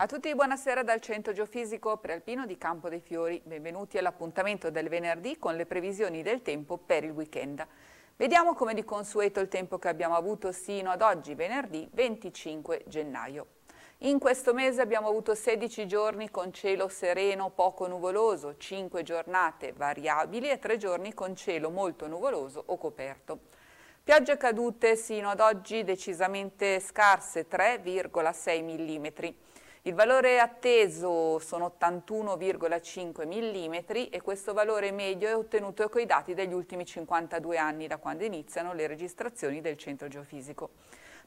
A tutti buonasera dal Centro Geofisico Prealpino di Campo dei Fiori. Benvenuti all'appuntamento del venerdì con le previsioni del tempo per il weekend. Vediamo come di consueto il tempo che abbiamo avuto sino ad oggi, venerdì 25 gennaio. In questo mese abbiamo avuto 16 giorni con cielo sereno poco nuvoloso, 5 giornate variabili e 3 giorni con cielo molto nuvoloso o coperto. Piogge cadute sino ad oggi decisamente scarse, 3,6 mm. Il valore atteso sono 81,5 mm e questo valore medio è ottenuto con i dati degli ultimi 52 anni da quando iniziano le registrazioni del centro geofisico.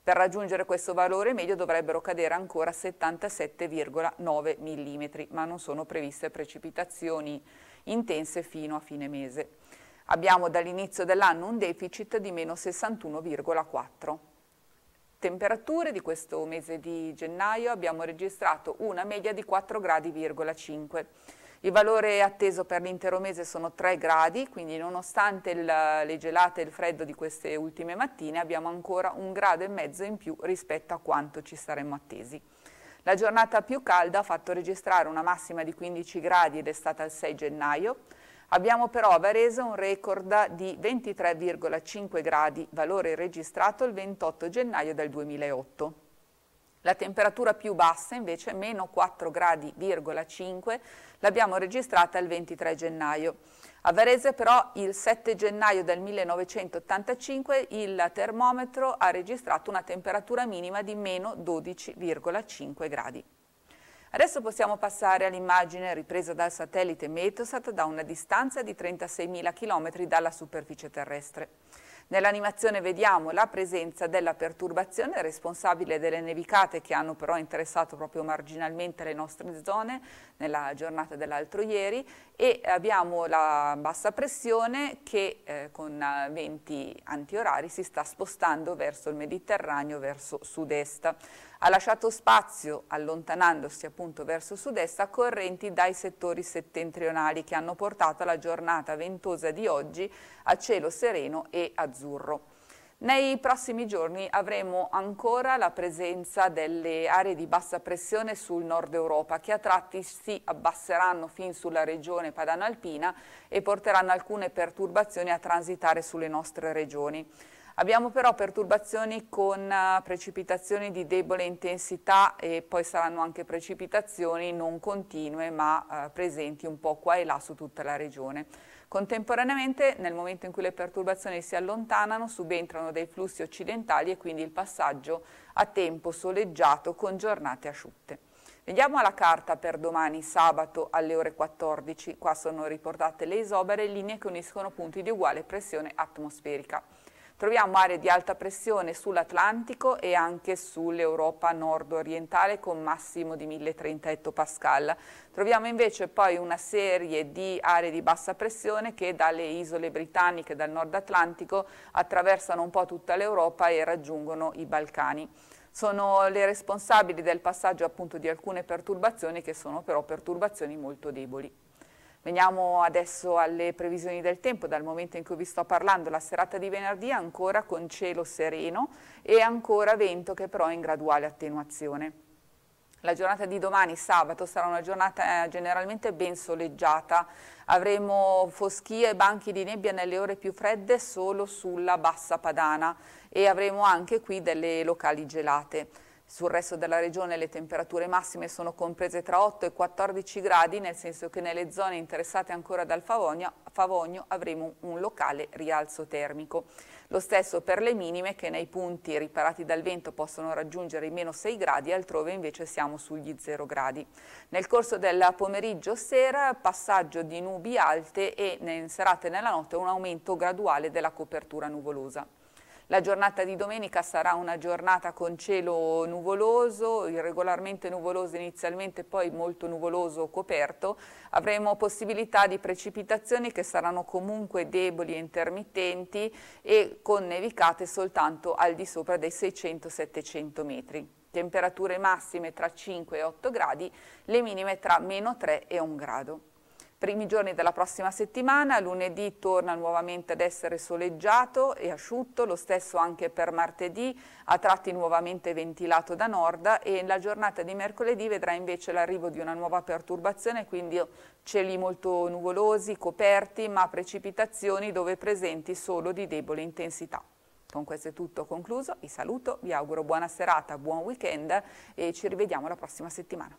Per raggiungere questo valore medio dovrebbero cadere ancora 77,9 mm, ma non sono previste precipitazioni intense fino a fine mese. Abbiamo dall'inizio dell'anno un deficit di meno 61,4 temperature di questo mese di gennaio abbiamo registrato una media di 4,5 gradi. Il valore atteso per l'intero mese sono 3 gradi, quindi nonostante il, le gelate e il freddo di queste ultime mattine abbiamo ancora un grado e mezzo in più rispetto a quanto ci saremmo attesi. La giornata più calda ha fatto registrare una massima di 15 gradi ed è stata il 6 gennaio, Abbiamo però a Varese un record di 23,5 gradi, valore registrato il 28 gennaio del 2008. La temperatura più bassa invece, meno 4,5 gradi,5, l'abbiamo registrata il 23 gennaio. A Varese però il 7 gennaio del 1985 il termometro ha registrato una temperatura minima di meno 12,5 gradi. Adesso possiamo passare all'immagine ripresa dal satellite Metosat da una distanza di 36.000 km dalla superficie terrestre. Nell'animazione vediamo la presenza della perturbazione responsabile delle nevicate che hanno però interessato proprio marginalmente le nostre zone nella giornata dell'altro ieri e abbiamo la bassa pressione che eh, con eh, venti antiorari si sta spostando verso il Mediterraneo, verso sud-est. Ha lasciato spazio, allontanandosi appunto verso sud-est, a correnti dai settori settentrionali che hanno portato alla giornata ventosa di oggi a cielo sereno e azzurro azzurro. Nei prossimi giorni avremo ancora la presenza delle aree di bassa pressione sul nord Europa che a tratti si abbasseranno fin sulla regione padano-alpina e porteranno alcune perturbazioni a transitare sulle nostre regioni. Abbiamo però perturbazioni con eh, precipitazioni di debole intensità e poi saranno anche precipitazioni non continue ma eh, presenti un po' qua e là su tutta la regione. Contemporaneamente nel momento in cui le perturbazioni si allontanano subentrano dei flussi occidentali e quindi il passaggio a tempo soleggiato con giornate asciutte. Vediamo la carta per domani sabato alle ore 14, qua sono riportate le isobare e linee che uniscono punti di uguale pressione atmosferica. Troviamo aree di alta pressione sull'Atlantico e anche sull'Europa nord-orientale con massimo di 1030 ettopascal. Troviamo invece poi una serie di aree di bassa pressione che dalle isole britanniche, dal nord Atlantico, attraversano un po' tutta l'Europa e raggiungono i Balcani sono le responsabili del passaggio appunto di alcune perturbazioni che sono però perturbazioni molto deboli. Veniamo adesso alle previsioni del tempo, dal momento in cui vi sto parlando la serata di venerdì ancora con cielo sereno e ancora vento che però è in graduale attenuazione. La giornata di domani, sabato, sarà una giornata eh, generalmente ben soleggiata. Avremo foschia e banchi di nebbia nelle ore più fredde solo sulla bassa padana e avremo anche qui delle locali gelate. Sul resto della regione le temperature massime sono comprese tra 8 e 14 gradi, nel senso che nelle zone interessate ancora dal Favogno, Favogno avremo un locale rialzo termico. Lo stesso per le minime che nei punti riparati dal vento possono raggiungere i meno 6 gradi, altrove invece siamo sugli 0 gradi. Nel corso del pomeriggio sera passaggio di nubi alte e in serata e nella notte un aumento graduale della copertura nuvolosa. La giornata di domenica sarà una giornata con cielo nuvoloso, irregolarmente nuvoloso inizialmente, poi molto nuvoloso coperto. Avremo possibilità di precipitazioni che saranno comunque deboli e intermittenti e con nevicate soltanto al di sopra dei 600-700 metri. Temperature massime tra 5 e 8 gradi, le minime tra meno 3 e 1 grado. Primi giorni della prossima settimana, lunedì torna nuovamente ad essere soleggiato e asciutto, lo stesso anche per martedì, a tratti nuovamente ventilato da nord e la giornata di mercoledì vedrà invece l'arrivo di una nuova perturbazione, quindi cieli molto nuvolosi, coperti, ma precipitazioni dove presenti solo di debole intensità. Con questo è tutto concluso, vi saluto, vi auguro buona serata, buon weekend e ci rivediamo la prossima settimana.